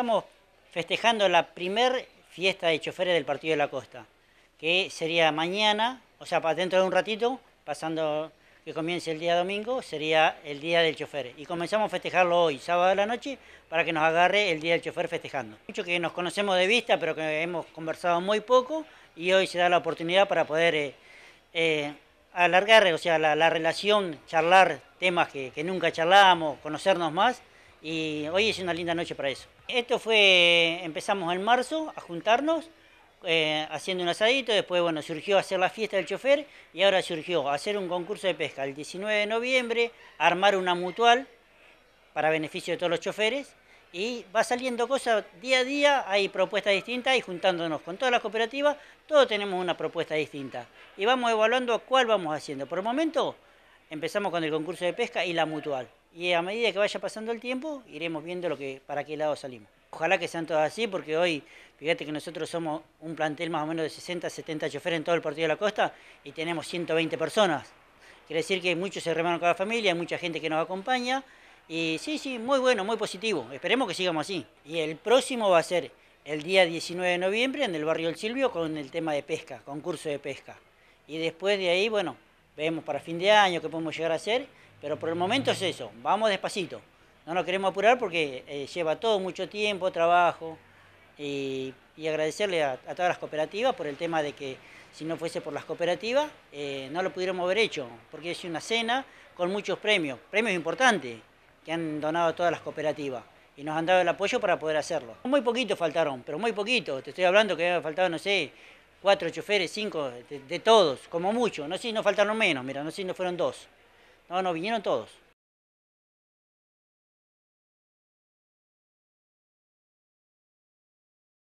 estamos festejando la primer fiesta de choferes del Partido de la Costa, que sería mañana, o sea, dentro de un ratito, pasando que comience el día domingo, sería el día del chofer. Y comenzamos a festejarlo hoy, sábado de la noche, para que nos agarre el día del chofer festejando. Mucho que nos conocemos de vista, pero que hemos conversado muy poco, y hoy se da la oportunidad para poder eh, eh, alargar, o sea, la, relación, charlar temas que nunca charlábamos, conocernos más, y hoy es una linda noche para eso. Esto fue, empezamos en marzo a juntarnos, eh, haciendo un asadito, después bueno, surgió hacer la fiesta del chofer y ahora surgió hacer un concurso de pesca el 19 de noviembre, armar una mutual para beneficio de todos los choferes y va saliendo cosas día a día, hay propuestas distintas y juntándonos con todas las cooperativas, todos tenemos una propuesta distinta y vamos evaluando cuál vamos haciendo. Por el momento empezamos con el concurso de pesca y la mutual y a medida que vaya pasando el tiempo iremos viendo lo que, para qué lado salimos. Ojalá que sean todas así, porque hoy, fíjate que nosotros somos un plantel más o menos de 60, 70 choferes en todo el partido de la costa y tenemos 120 personas. Quiere decir que muchos se con cada familia, hay mucha gente que nos acompaña. Y sí, sí, muy bueno, muy positivo. Esperemos que sigamos así. Y el próximo va a ser el día 19 de noviembre en el barrio El Silvio con el tema de pesca, concurso de pesca. Y después de ahí, bueno, vemos para fin de año qué podemos llegar a hacer, pero por el momento es eso, vamos despacito. No nos queremos apurar porque eh, lleva todo mucho tiempo, trabajo, y, agradecerle a, todas las cooperativas por el tema de que si no fuese por las cooperativas eh, no lo pudiéramos haber hecho, porque es una cena con muchos premios, premios importantes que han donado todas las cooperativas y nos han dado el apoyo para poder hacerlo. Muy poquito faltaron, pero muy poquito, te estoy hablando que había faltado, no sé, cuatro choferes, cinco, de, todos, como mucho. No sé si no faltaron menos, mira, no sé si no fueron dos. No, no, vinieron todos.